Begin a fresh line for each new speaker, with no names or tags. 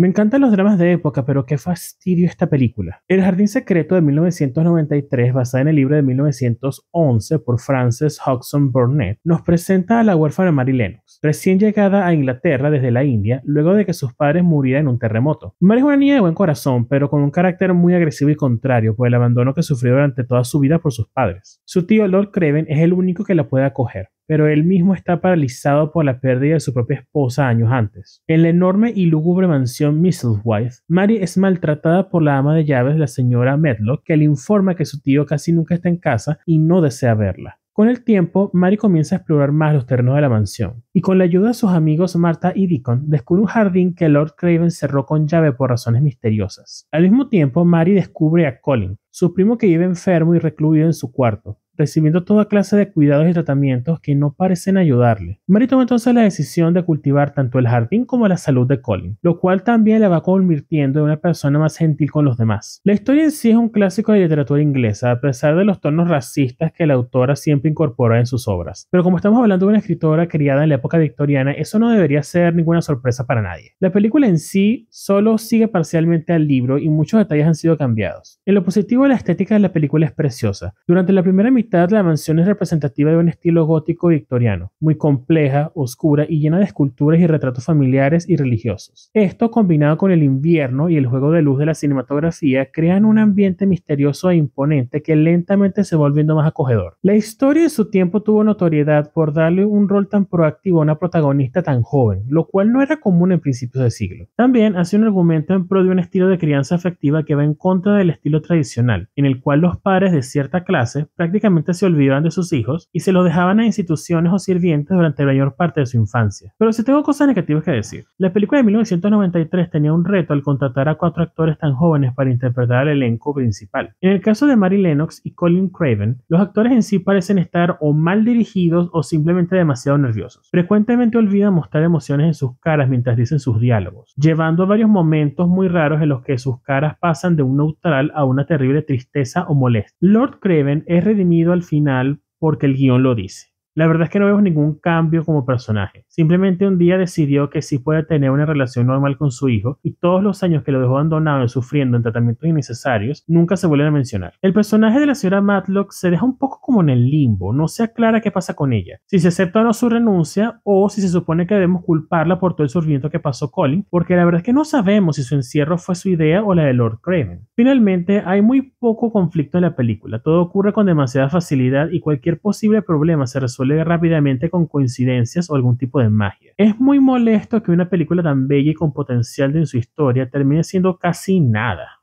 Me encantan los dramas de época, pero qué fastidio esta película. El Jardín Secreto de 1993, basada en el libro de 1911 por Frances Hodgson Burnett, nos presenta a la huérfana Mary Lennox, recién llegada a Inglaterra desde la India luego de que sus padres murieran en un terremoto. Mary es una niña de buen corazón, pero con un carácter muy agresivo y contrario por el abandono que sufrió durante toda su vida por sus padres. Su tío Lord Craven es el único que la puede acoger pero él mismo está paralizado por la pérdida de su propia esposa años antes. En la enorme y lúgubre mansión Wife, Mary es maltratada por la ama de llaves, la señora Medlock, que le informa que su tío casi nunca está en casa y no desea verla. Con el tiempo, Mary comienza a explorar más los terrenos de la mansión, y con la ayuda de sus amigos Martha y Deacon, descubre un jardín que Lord Craven cerró con llave por razones misteriosas. Al mismo tiempo, Mary descubre a Colin, su primo que vive enfermo y recluido en su cuarto, recibiendo toda clase de cuidados y tratamientos que no parecen ayudarle. Mary toma entonces la decisión de cultivar tanto el jardín como la salud de Colin, lo cual también la va convirtiendo en una persona más gentil con los demás. La historia en sí es un clásico de literatura inglesa, a pesar de los tonos racistas que la autora siempre incorpora en sus obras. Pero como estamos hablando de una escritora criada en la época victoriana, eso no debería ser ninguna sorpresa para nadie. La película en sí solo sigue parcialmente al libro y muchos detalles han sido cambiados. En lo positivo, la estética de la película es preciosa. Durante la primera mitad la mansión es representativa de un estilo gótico victoriano, muy compleja, oscura y llena de esculturas y retratos familiares y religiosos. Esto, combinado con el invierno y el juego de luz de la cinematografía, crean un ambiente misterioso e imponente que lentamente se va volviendo más acogedor. La historia de su tiempo tuvo notoriedad por darle un rol tan proactivo a una protagonista tan joven, lo cual no era común en principios del siglo. También hace un argumento en pro de un estilo de crianza afectiva que va en contra del estilo tradicional, en el cual los padres de cierta clase prácticamente se olvidaban de sus hijos y se los dejaban a instituciones o sirvientes durante la mayor parte de su infancia. Pero si tengo cosas negativas que decir. La película de 1993 tenía un reto al contratar a cuatro actores tan jóvenes para interpretar el elenco principal. En el caso de Mary Lennox y Colin Craven, los actores en sí parecen estar o mal dirigidos o simplemente demasiado nerviosos. Frecuentemente olvidan mostrar emociones en sus caras mientras dicen sus diálogos, llevando a varios momentos muy raros en los que sus caras pasan de un neutral a una terrible tristeza o molestia. Lord Craven es redimido al final porque el guión lo dice. La verdad es que no vemos ningún cambio como personaje. Simplemente un día decidió que sí puede tener una relación normal con su hijo y todos los años que lo dejó abandonado y sufriendo en tratamientos innecesarios nunca se vuelven a mencionar. El personaje de la señora Matlock se deja un poco como en el limbo, no se aclara qué pasa con ella, si se acepta o no su renuncia o si se supone que debemos culparla por todo el sufrimiento que pasó Colin, porque la verdad es que no sabemos si su encierro fue su idea o la de Lord Craven. Finalmente, hay muy poco conflicto en la película, todo ocurre con demasiada facilidad y cualquier posible problema se resuelve ver rápidamente con coincidencias o algún tipo de magia. Es muy molesto que una película tan bella y con potencial en su historia termine siendo casi nada.